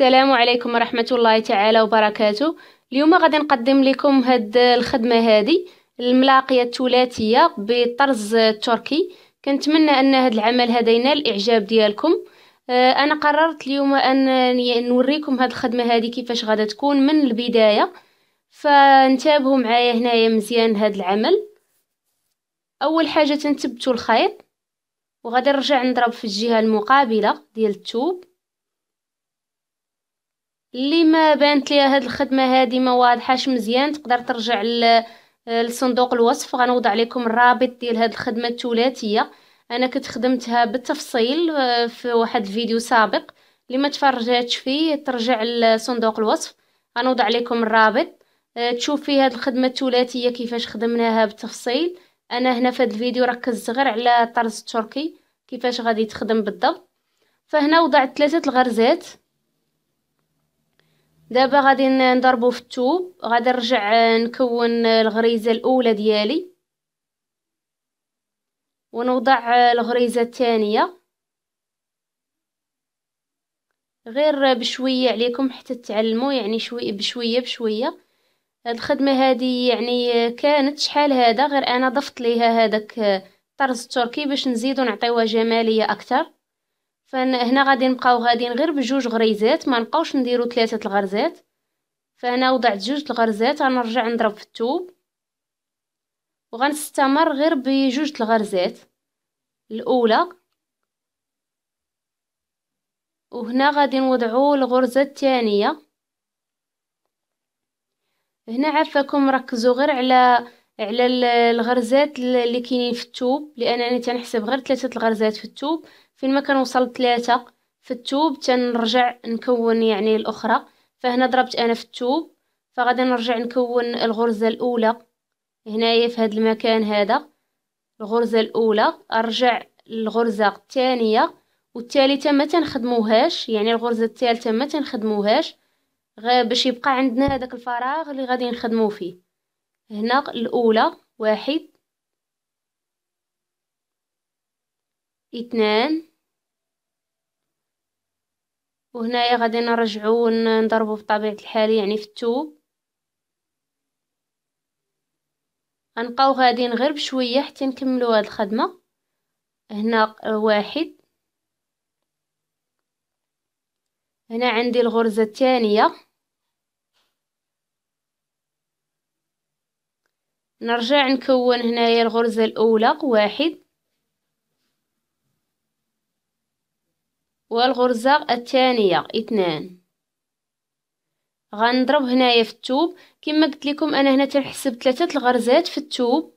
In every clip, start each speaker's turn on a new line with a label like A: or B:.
A: السلام عليكم ورحمة الله تعالى وبركاته اليوم غادي نقدم لكم هاد الخدمة هادي الملاقية الثلاثية بطرز التركي كنتمنى أن هاد العمل هذا ينال الإعجاب ديالكم آه، أنا قررت اليوم أن نوريكم هاد الخدمة هادي كيفاش غادا تكون من البداية فانتابهوا معايا هنايا مزيان هاد العمل أول حاجة تنتبتوا الخيط وغادي نرجع نضرب في الجهة المقابلة ديال التوب اللي ما بانت ليا هاد الخدمه هادي ما واضحاش مزيان تقدر ترجع لصندوق الوصف غنوضع لكم الرابط ديال هاد الخدمه الثلاثيه انا كنت خدمتها بالتفصيل آه، في واحد الفيديو سابق اللي ما تفرجاتش فيه ترجع لصندوق الوصف غنوضع لكم الرابط آه، تشوف فيه هاد الخدمه الثلاثيه كيفاش خدمناها بالتفصيل انا هنا في هاد الفيديو ركزت غير على الطرز التركي كيفاش غادي تخدم بالضبط فهنا وضعت ثلاثه الغرزات دابا غادي نضربو في التوب غادي نرجع آه، نكون آه، الغريزه الاولى ديالي ونوضع آه، الغريزه الثانيه غير بشويه عليكم حتى تتعلموا يعني شوي بشويه بشويه هاد الخدمه هادي يعني كانت شحال هذا غير انا ضفت ليها هذاك الطرز التركي باش نزيدو نعطيوها جماليه اكثر فهنا غادي نبقاو غاديين غير بجوج غريزات ما نبقاوش نديرو ثلاثه الغرزات فهنا وضعت جوج الغرزات غنرجع نضرب في الثوب وغنستمر غير بجوج الغرزات الاولى وهنا غادي نوضعو الغرزه الثانيه هنا عفاكم ركزوا غير على على الغرزات اللي كاينين في الثوب لانني تنحسب غير ثلاثه الغرزات في الثوب فين ما كنوصل ثلاثه في الثوب تنرجع نكون يعني الاخرى فهنا ضربت انا في الثوب فغادي نرجع نكون الغرزه الاولى هنايا في هذا المكان هذا الغرزه الاولى ارجع الغرزه الثانيه والثالثه ما تنخدموهاش يعني الغرزه الثالثه ما تنخدموهاش غير باش يبقى عندنا هذاك الفراغ اللي غادي نخدمو فيه هنا الأولى واحد اثنان وهنايا غادي نرجعو ونضربو بطبيعة الحال يعني في الثوب غنبقاو غاديين غير بشوية حتى نكملو هاد الخدمة هنا واحد هنا عندي الغرزة الثانية نرجع نكون هنايا الغرزة الأولى واحد والغرزة الثانية اثنان غنضرب هنايا في التوب كما قلت لكم انا هنا تنحسب ثلاثه الغرزات في التوب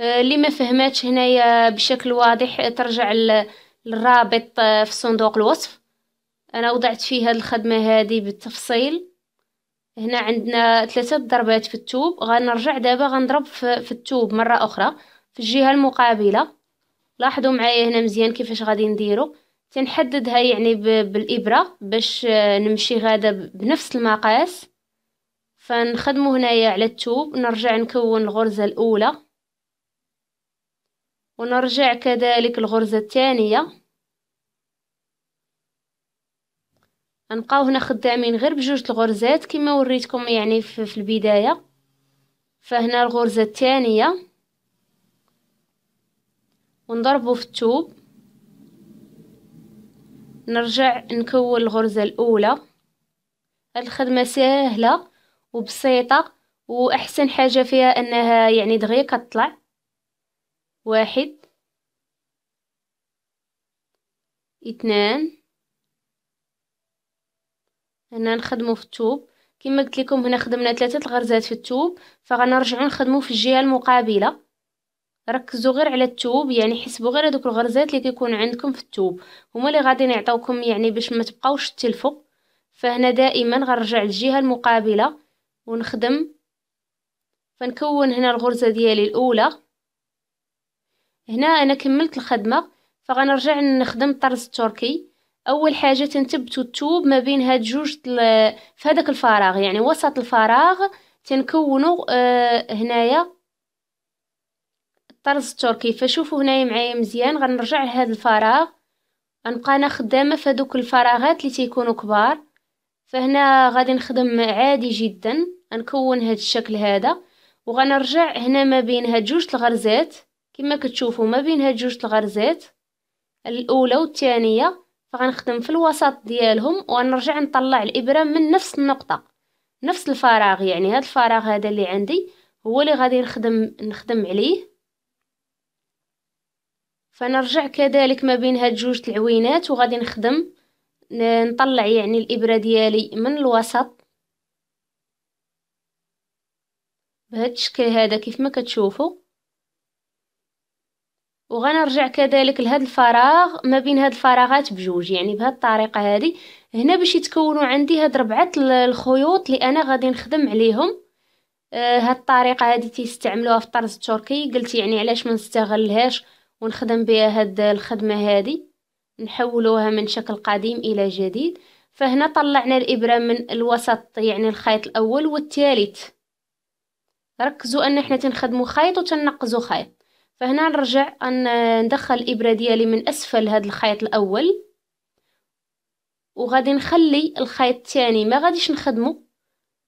A: آه، اللي ما فهماتش هنايا بشكل واضح ترجع للرابط آه، في صندوق الوصف انا وضعت فيه هاد الخدمه هذه بالتفصيل هنا عندنا ثلاثة ضربات في التوب غنرجع دابا غنضرب في, التوب مرة أخرى في الجهة المقابلة لاحظوا معايا هنا مزيان كيفاش غادي نديرو تنحددها يعني بالإبرة باش آه، نمشي غادا بنفس المقاس فنخدمو هنايا على التوب نرجع نكون الغرزة الأولى ونرجع كذلك الغرزة الثانية غنبقاو هنا خدامين غير بجوج الغرزات كما وريتكم يعني في, في البدايه فهنا الغرزه الثانيه ونضربو في الثوب نرجع نكون الغرزه الاولى هاد الخدمه سهله وبسيطه واحسن حاجه فيها انها يعني دغيا كتطلع واحد اثنان هنا نخدمو في الثوب كما قلت لكم هنا خدمنا ثلاثه الغرزات في الثوب فغنرجعو نخدمو في الجهه المقابله ركزوا غير على الثوب يعني حسبوا غير هذوك الغرزات اللي كيكون عندكم في الثوب هما اللي غادي يعطيوكم يعني باش ما تبقاوش تلفوا فهنا دائما غنرجع للجهه المقابله ونخدم فنكون هنا الغرزه ديالي الاولى هنا انا كملت الخدمه فغنرجع نخدم الطرز التركي اول حاجه تنثبتوا الثوب ما بين هاد جوج في هذاك الفراغ يعني وسط الفراغ تنكونوا آه هنايا الطرز التركي فشوفوا هنايا معايا مزيان غنرجع لهذا الفراغ غنبقى انا خدامه في هذوك الفراغات اللي تيكونوا كبار فهنا غادي نخدم عادي جدا غنكون هذا الشكل هذا وغنرجع هنا ما بين هاد جوج الغرزات كما كتشوفوا ما بين هاد جوج الغرزات الاولى والثانيه فغنخدم في الوسط ديالهم ونرجع نطلع الابره من نفس النقطه نفس الفراغ يعني هذا الفراغ هذا اللي عندي هو اللي غادي نخدم نخدم عليه فنرجع كذلك ما بين هاد جوج العوينات وغادي نخدم نطلع يعني الابره ديالي من الوسط بهذا الشكل هذا كيف ما كتشوفوا وغنرجع كذلك لهاد الفراغ ما بين هاد الفراغات بجوج يعني بهاد الطريقه هادي هنا باش يتكونوا عندي هاد ربعه الخيوط اللي انا غادي نخدم عليهم آه هاد الطريقه هادي تيستعملوها في الطرز التركي قلت يعني علاش ما نستغلهاش ونخدم بها هاد الخدمه هادي نحولوها من شكل قديم الى جديد فهنا طلعنا الابره من الوسط يعني الخيط الاول والثالث ركزوا ان احنا تنخدموا خيط وتنقزوا خيط فهنا نرجع ندخل الإبرة ديالي من أسفل هاد الخيط الأول وغادي نخلي الخيط الثاني ما غاديش نخدمه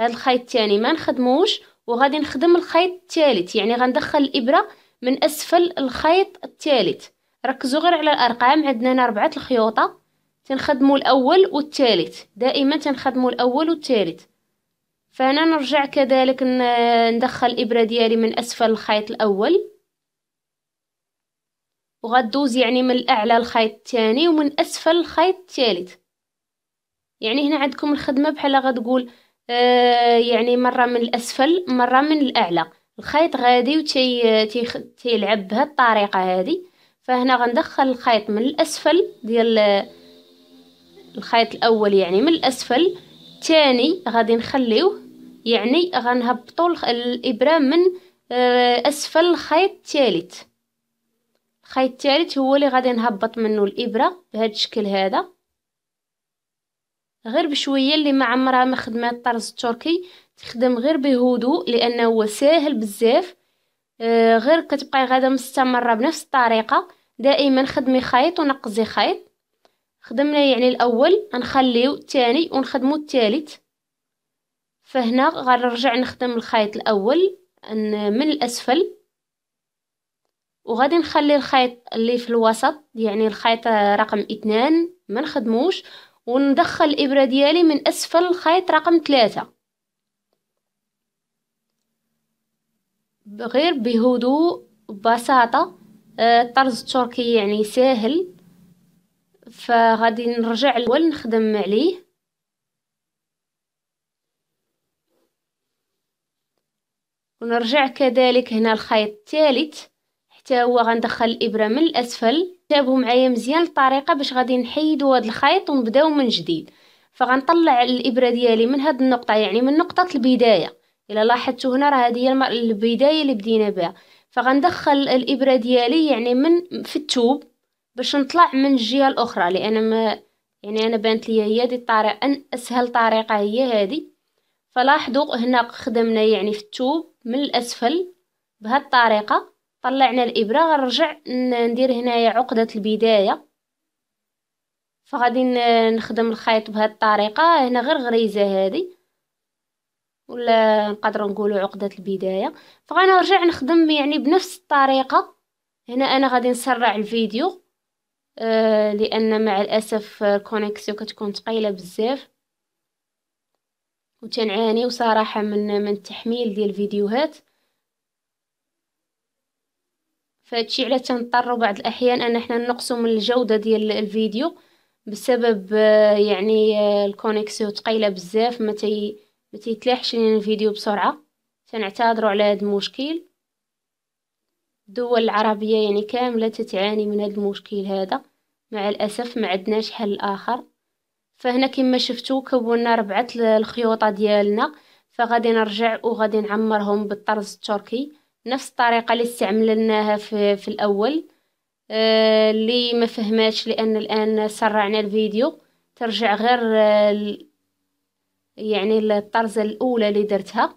A: هاد الخيط الثاني ما نخدموش وغادي نخدم الخيط الثالث يعني غندخل الإبرة من أسفل الخيط الثالث ركزوا غير على الأرقام عندنا هنا ربعة الخيوطة تنخدموا الأول والثالث دائما تنخدموا الأول والثالث فهنا نرجع كذلك ندخل الإبرة ديالي من أسفل الخيط الأول وغدوز يعني من الأعلى الخيط الثاني ومن أسفل الخيط الثالث يعني هنا عندكم الخدمة بحال غتقول آه يعني مرة من الأسفل مرة من الأعلى الخيط غادي وتي تيخ... تيلعب بهاد الطريقة هادي فهنا غندخل الخيط من الأسفل ديال الخيط الأول يعني من الأسفل الثاني غادي نخليوه يعني غنهبطوا الإبرة من آه، أسفل الخيط الثالث الخيط الثالث هو اللي غادي نهبط منه الابره بهذا الشكل هذا غير بشويه اللي ما عمرها ما خدمات الطرز التركي تخدم غير بهدوء لانه هو ساهل بزاف آه غير كتبقاي غاده مستمره بنفس الطريقه دائما خدمي خيط ونقزي خيط خدمنا يعني الاول نخليو الثاني ونخدمو الثالث فهنا غنرجع نخدم الخيط الاول من الاسفل وغادي نخلي الخيط اللي في الوسط يعني الخيط رقم اثنان ما نخدموش وندخل الابره ديالي من اسفل الخيط رقم ثلاثة غير بهدوء ببساطه آه، الطرز التركي يعني ساهل فغادي نرجع الاول نخدم عليه ونرجع كذلك هنا الخيط الثالث حتى هو غندخل الابره من الاسفل تابعوا معايا مزيان الطريقه باش غادي نحيدوا هذا الخيط ونبداو من جديد فغنطلع الابره ديالي من هاد النقطه يعني من نقطه البدايه الا لاحظتوا هنا راه هذه هي البدايه اللي بدينا بها فغندخل الابره ديالي يعني من في التوب باش نطلع من الجهه الاخرى لان ما يعني انا بانت لي هي هذه الطريقه أن اسهل طريقه هي هذه فلاحظوا هنا خدمنا يعني في التوب من الاسفل بهذه الطريقه طلعنا الابره غنرجع ندير هنايا عقده البدايه فغادي نخدم الخيط بهذه الطريقه هنا غير غريزه هذه ولا نقدرو نقولو عقده البدايه فغنرجع نخدم يعني بنفس الطريقه هنا انا غادي نسرع الفيديو آه لان مع الاسف الكونيكسيو كتكون تقيلة بزاف وتنعاني وصراحه من من التحميل ديال الفيديوهات فهادشي علاش تنضطرو بعض الاحيان ان حنا نقصو من الجودة ديال الفيديو بسبب آه، يعني آه، الكونيكسيو ثقيلة بزاف ما تي ما تيتلاحش لينا الفيديو بسرعه تنعتذروا على هذا المشكل الدول العربيه يعني كامله تتعاني من هذا المشكل هذا مع الاسف ما عندناش حل اخر فهنا كما شفتوا كونا ربعه الخيوطه ديالنا فغادي نرجع وغادي نعمرهم بالطرز التركي نفس الطريقة اللي استعملناها في, في الأول آه، اللي ما فهماش لأن الآن سرعنا الفيديو ترجع غير آه، يعني الطرزة الأولى اللي درتها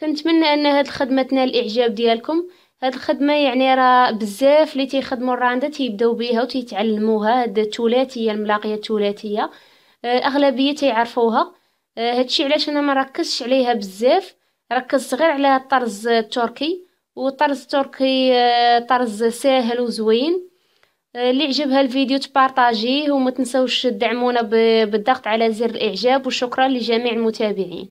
A: كنتمنى أن هاد الخدمة تنال الإعجاب ديالكم هاد الخدمة يعني راه بزاف اللي تيخدموا الراندا تيبداو بيها وتيتعلموها هاد الثلاثية الملاقية الثلاثية آه، أغلبية تيعرفوها هادشي علاش أنا مركزش عليها بزاف ركزت غير على الطرز التركي والطرز التركي آه، طرز ساهل وزوين آه، اللي عجبها الفيديو تبارطاجيه وما تنسوش تدعمونا بالضغط على زر الاعجاب وشكرا لجميع المتابعين